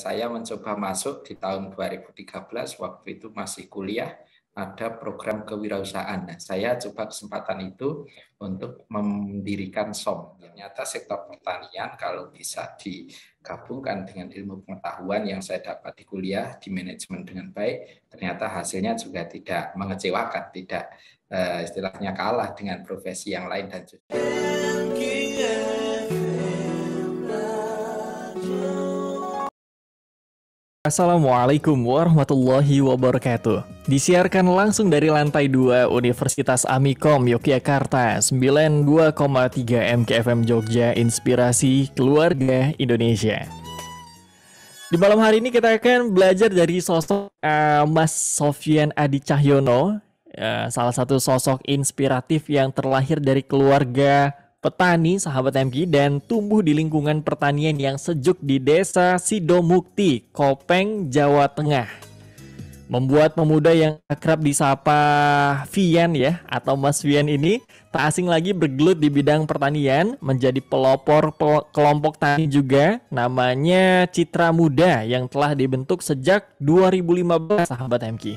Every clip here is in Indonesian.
Saya mencoba masuk di tahun 2013, waktu itu masih kuliah, ada program kewirausahaan. Nah, saya coba kesempatan itu untuk mendirikan SOM. Ternyata sektor pertanian kalau bisa digabungkan dengan ilmu pengetahuan yang saya dapat di kuliah, di manajemen dengan baik, ternyata hasilnya juga tidak mengecewakan, tidak eh, istilahnya kalah dengan profesi yang lain dan juga. Assalamualaikum warahmatullahi wabarakatuh. Disiarkan langsung dari lantai 2 Universitas Amikom Yogyakarta 92,3 MKFM Jogja Inspirasi Keluarga Indonesia. Di malam hari ini kita akan belajar dari sosok uh, Mas Sofian Adi Cahyono, uh, salah satu sosok inspiratif yang terlahir dari keluarga Petani sahabat MG dan tumbuh di lingkungan pertanian yang sejuk di desa Sidomukti, Kopeng, Jawa Tengah. Membuat pemuda yang akrab disapa Vian ya atau Mas Vian ini tak asing lagi bergelut di bidang pertanian, menjadi pelopor pel kelompok tani juga namanya Citra Muda yang telah dibentuk sejak 2015 sahabat MG.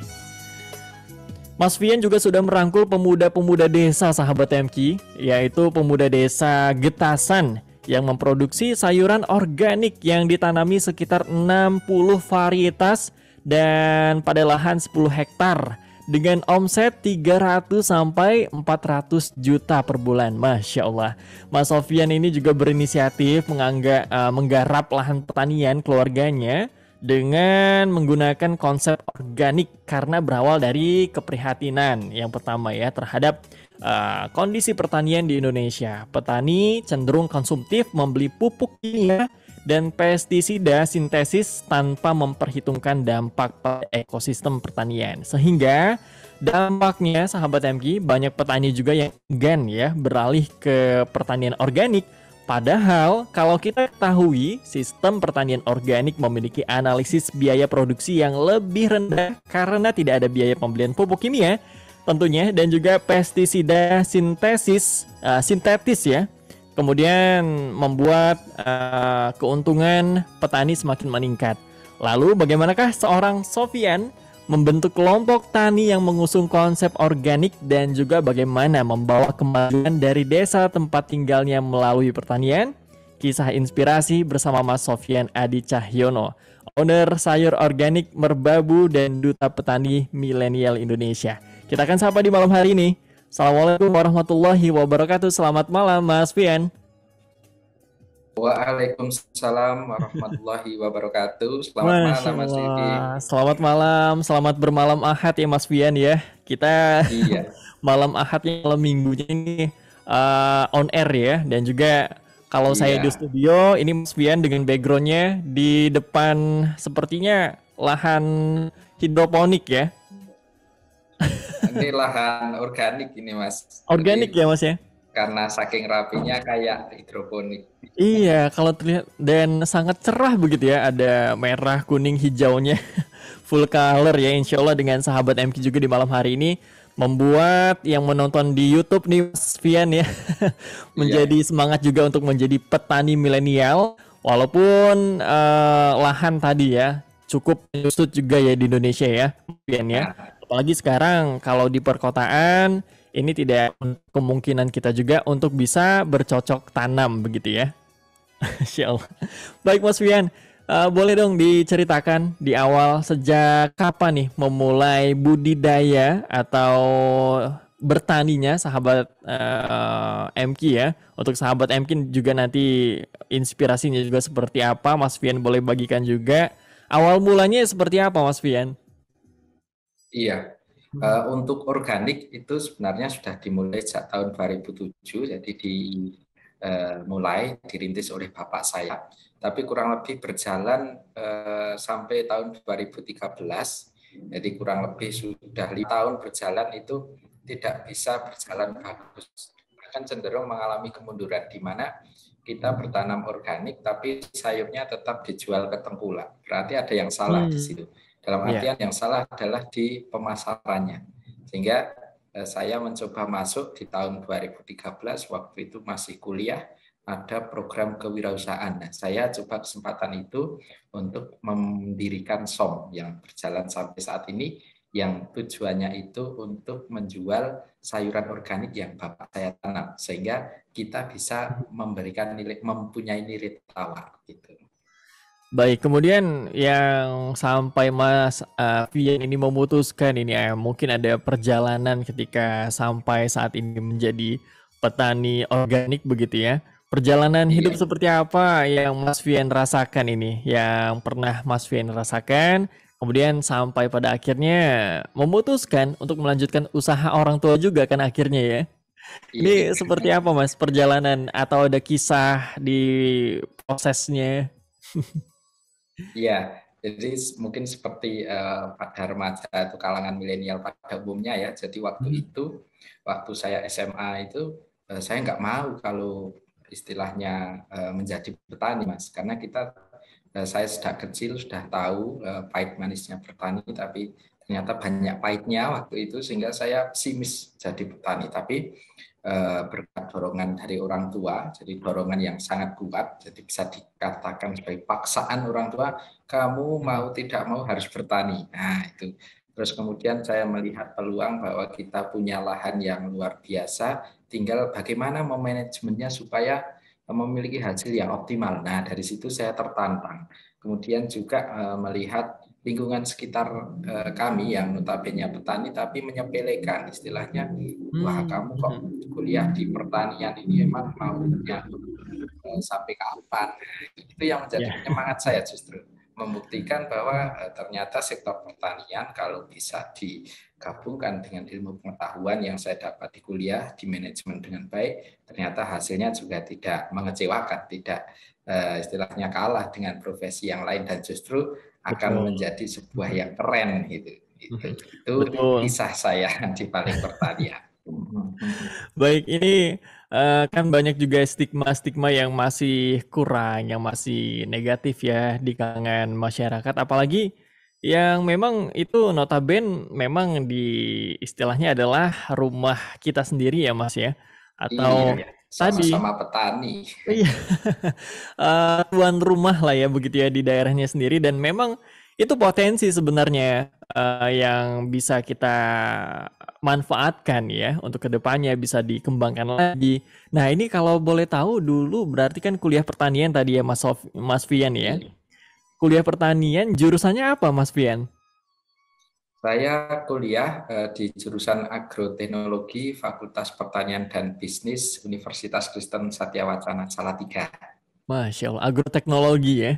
Mas Vian juga sudah merangkul pemuda-pemuda desa sahabat MQ, yaitu pemuda desa Getasan yang memproduksi sayuran organik yang ditanami sekitar 60 varietas dan pada lahan 10 hektar dengan omset 300 sampai 400 juta per bulan. Masya Allah. Mas Sofian ini juga berinisiatif mengangga, uh, menggarap lahan pertanian keluarganya dengan menggunakan konsep organik karena berawal dari keprihatinan yang pertama ya terhadap uh, kondisi pertanian di Indonesia. Petani cenderung konsumtif membeli pupuk kimia dan pestisida sintesis tanpa memperhitungkan dampak pada ekosistem pertanian. Sehingga dampaknya sahabat MG banyak petani juga yang gen ya beralih ke pertanian organik Padahal, kalau kita ketahui, sistem pertanian organik memiliki analisis biaya produksi yang lebih rendah karena tidak ada biaya pembelian pupuk kimia, tentunya, dan juga pestisida sintesis, uh, sintetis ya. Kemudian membuat uh, keuntungan petani semakin meningkat. Lalu bagaimanakah seorang Sofian membentuk kelompok tani yang mengusung konsep organik dan juga bagaimana membawa kemajuan dari desa tempat tinggalnya melalui pertanian. Kisah inspirasi bersama Mas Sofian Adi Cahyono, owner sayur organik Merbabu dan duta petani milenial Indonesia. Kita akan sapa di malam hari ini. Assalamualaikum warahmatullahi wabarakatuh. Selamat malam Mas Fian. Waalaikumsalam warahmatullahi wabarakatuh. Selamat Masya malam Mas Vivi. Selamat malam, selamat bermalam Ahad ya Mas Vian ya. Kita iya. malam Ahadnya malam Minggunya ini uh, on air ya dan juga kalau iya. saya di studio ini Mas Vian dengan backgroundnya di depan sepertinya lahan hidroponik ya. Ini lahan organik ini Mas. Organik ya Mas ya karena saking rapinya kayak hidroponik. Iya, kalau terlihat dan sangat cerah begitu ya, ada merah, kuning, hijaunya full color ya. Insya Allah dengan sahabat MK juga di malam hari ini membuat yang menonton di YouTube nih Mas Fian ya menjadi iya. semangat juga untuk menjadi petani milenial walaupun uh, lahan tadi ya cukup menyusut juga ya di Indonesia ya Fian ya iya. apalagi sekarang kalau di perkotaan ini tidak kemungkinan kita juga untuk bisa bercocok tanam begitu ya. Insya Baik Mas Fian, uh, eh, boleh dong diceritakan di awal sejak kapan nih memulai budidaya atau bertaninya sahabat uh, eh, MK ya. Untuk sahabat MK juga nanti inspirasinya juga seperti apa Mas Fian boleh bagikan juga. Awal mulanya seperti apa Mas Fian? Iya, Uh, untuk organik itu sebenarnya sudah dimulai sejak tahun 2007, jadi dimulai eh, uh, dirintis oleh bapak saya. Tapi kurang lebih berjalan uh, sampai tahun 2013, jadi kurang lebih sudah lima tahun berjalan itu tidak bisa berjalan bagus, bahkan cenderung mengalami kemunduran di mana kita bertanam organik tapi sayurnya tetap dijual ke tengkulak. Berarti ada yang salah hmm. di situ. Dalam iya. artian yeah. yang salah adalah di pemasarannya. Sehingga eh, saya mencoba masuk di tahun 2013 waktu itu masih kuliah ada program kewirausahaan. Nah, saya coba kesempatan itu untuk mendirikan SOM yang berjalan sampai saat ini yang tujuannya itu untuk menjual sayuran organik yang bapak saya tanam sehingga kita bisa memberikan nilai mempunyai nilai tawar gitu. Baik, kemudian yang sampai Mas eh, Vien ini memutuskan ini eh, mungkin ada perjalanan ketika sampai saat ini menjadi petani organik begitu ya. Perjalanan iya. hidup seperti apa yang Mas Vian rasakan ini? Yang pernah Mas Vian rasakan, kemudian sampai pada akhirnya memutuskan untuk melanjutkan usaha orang tua juga kan akhirnya ya. Iya. Ini seperti apa Mas perjalanan atau ada kisah di prosesnya? Iya, jadi mungkin seperti uh, eh, pada remaja atau kalangan milenial pada umumnya ya. Jadi waktu hmm. itu, waktu saya SMA itu, uh, saya nggak mau kalau istilahnya uh, menjadi petani, mas. Karena kita, uh, saya sudah kecil sudah tahu uh, pahit manisnya petani, tapi ternyata banyak pahitnya waktu itu sehingga saya pesimis jadi petani tapi eh, berkat dorongan dari orang tua jadi dorongan yang sangat kuat jadi bisa dikatakan sebagai paksaan orang tua kamu mau tidak mau harus bertani nah itu terus kemudian saya melihat peluang bahwa kita punya lahan yang luar biasa tinggal bagaimana memanajemennya supaya memiliki hasil yang optimal nah dari situ saya tertantang kemudian juga eh, melihat lingkungan sekitar eh, kami yang notabene petani tapi menyepelekan istilahnya wah hmm, kamu kok hmm. kuliah di pertanian ini emang mau ya, eh, sampai kapan itu yang menjadi yeah. penyemangat saya justru membuktikan bahwa eh, ternyata sektor pertanian kalau bisa digabungkan dengan ilmu pengetahuan yang saya dapat di kuliah di manajemen dengan baik ternyata hasilnya juga tidak mengecewakan tidak eh, istilahnya kalah dengan profesi yang lain dan justru akan Betul. menjadi sebuah mm-hmm. yang keren gitu. gitu. Mm-hmm. Itu Betul. kisah saya di paling pertanian. Baik, ini uh, kan banyak juga stigma-stigma yang masih kurang, yang masih negatif ya di kalangan masyarakat. Apalagi yang memang itu notaben memang di istilahnya adalah rumah kita sendiri ya Mas ya, atau iya, iya tadi sama petani. Iya. uh, tuan rumah lah ya begitu ya di daerahnya sendiri dan memang itu potensi sebenarnya uh, yang bisa kita manfaatkan ya untuk kedepannya bisa dikembangkan lagi. Nah ini kalau boleh tahu dulu berarti kan kuliah pertanian tadi ya Mas Sof Mas Fian ya. Iya. Kuliah pertanian jurusannya apa Mas Fian? Saya kuliah eh, di jurusan Agroteknologi Fakultas Pertanian dan Bisnis Universitas Kristen Satyawacana Salatiga. Masya Allah, agroteknologi ya?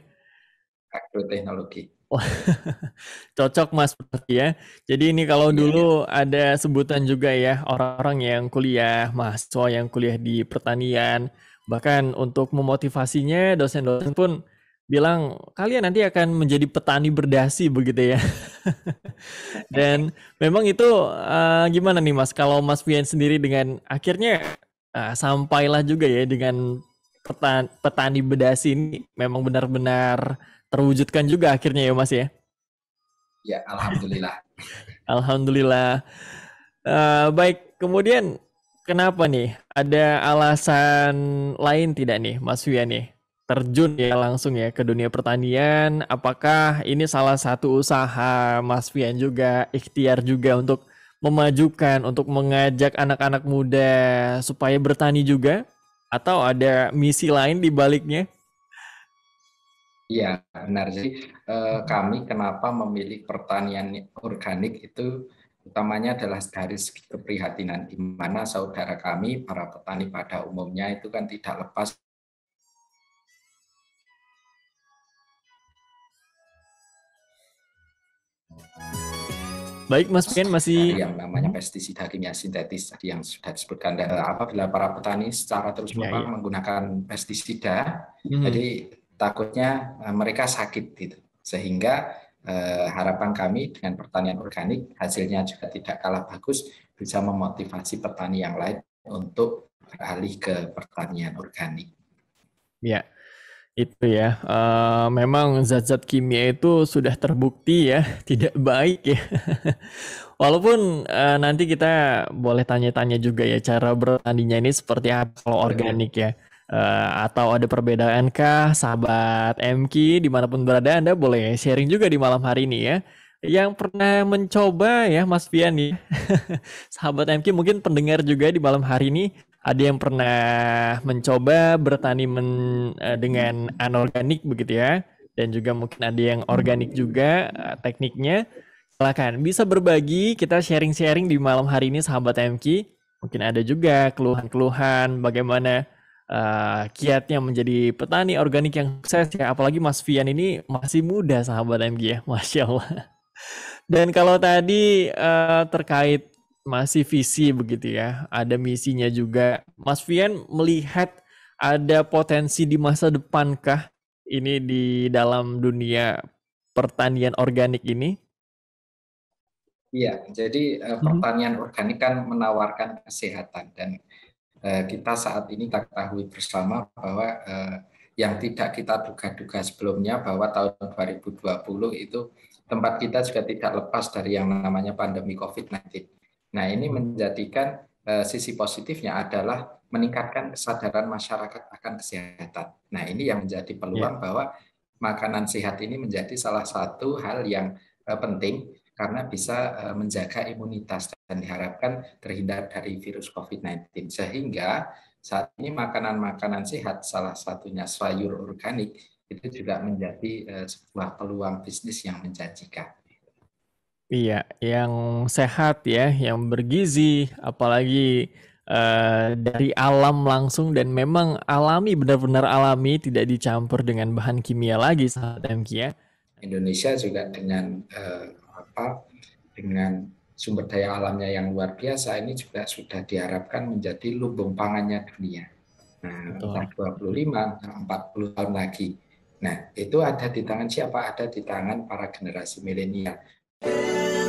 Agroteknologi. Oh, cocok mas seperti ya. Jadi ini kalau iya, dulu iya. ada sebutan juga ya orang-orang yang kuliah, mahasiswa yang kuliah di pertanian, bahkan untuk memotivasinya dosen-dosen pun bilang kalian nanti akan menjadi petani berdasi begitu ya. Dan memang itu uh, gimana nih Mas kalau Mas Vian sendiri dengan akhirnya uh, sampailah juga ya dengan petani, petani berdasi ini memang benar-benar terwujudkan juga akhirnya ya Mas ya. Ya, alhamdulillah. alhamdulillah. Uh, baik, kemudian kenapa nih? Ada alasan lain tidak nih Mas Vian nih? terjun ya langsung ya ke dunia pertanian. Apakah ini salah satu usaha Mas Fian juga, ikhtiar juga untuk memajukan, untuk mengajak anak-anak muda supaya bertani juga? Atau ada misi lain di baliknya? Iya, benar. sih. eh, kami kenapa memilih pertanian organik itu utamanya adalah dari segi keprihatinan di mana saudara kami para petani pada umumnya itu kan tidak lepas Baik Mas Pian masih yang namanya pestisida kimia sintetis tadi yang sudah disebutkan dan apabila para petani secara terus iya, menerus ya, ya. menggunakan pestisida, hmm. jadi takutnya eh, mereka sakit gitu. Sehingga eh, harapan kami dengan pertanian organik hasilnya juga tidak kalah bagus bisa memotivasi petani yang lain untuk beralih ke pertanian organik. Ya, itu ya. Uh, memang zat-zat kimia itu sudah terbukti ya tidak baik ya. Walaupun uh, nanti kita boleh tanya-tanya juga ya cara bertandinya ini seperti apa kalau iya. organik ya. Uh, atau ada perbedaan kah sahabat MK dimanapun berada Anda boleh sharing juga di malam hari ini ya yang pernah mencoba ya Mas Fian nih ya. sahabat MK mungkin pendengar juga di malam hari ini ada yang pernah mencoba bertani men, uh, dengan anorganik begitu ya dan juga mungkin ada yang organik juga uh, tekniknya silakan bisa berbagi kita sharing-sharing di malam hari ini sahabat MK mungkin ada juga keluhan-keluhan bagaimana uh, kiatnya menjadi petani organik yang sukses ya apalagi Mas Fian ini masih muda sahabat MG ya Masya Allah dan kalau tadi uh, terkait masih visi begitu ya, ada misinya juga. Mas Vian melihat ada potensi di masa depankah ini di dalam dunia pertanian organik ini? Iya, jadi uh, pertanian organik kan menawarkan kesehatan dan eh, kita saat ini tak ketahui bersama bahwa eh, yang tidak kita duga-duga sebelumnya bahwa tahun 2020 itu tempat kita juga tidak lepas dari yang namanya pandemi COVID-19. Nah, ini menjadikan eh, sisi positifnya adalah meningkatkan kesadaran masyarakat akan kesehatan. Nah, ini yang menjadi peluang ya. bahwa makanan sehat ini menjadi salah satu hal yang eh, penting karena bisa eh, menjaga imunitas dan diharapkan terhindar dari virus COVID-19. Sehingga saat ini makanan-makanan sehat, salah satunya sayur organik, itu juga menjadi sebuah peluang bisnis yang menjanjikan. Iya, yang sehat ya, yang bergizi, apalagi uh, dari alam langsung dan memang alami benar-benar alami, tidak dicampur dengan bahan kimia lagi sahabat MQ ya. Indonesia juga dengan uh, apa dengan sumber daya alamnya yang luar biasa ini juga sudah diharapkan menjadi lumbung pangannya dunia. Nah, entah 25, entah 40 tahun lagi. Nah, itu ada di tangan siapa? Ada di tangan para generasi milenial. Thank you.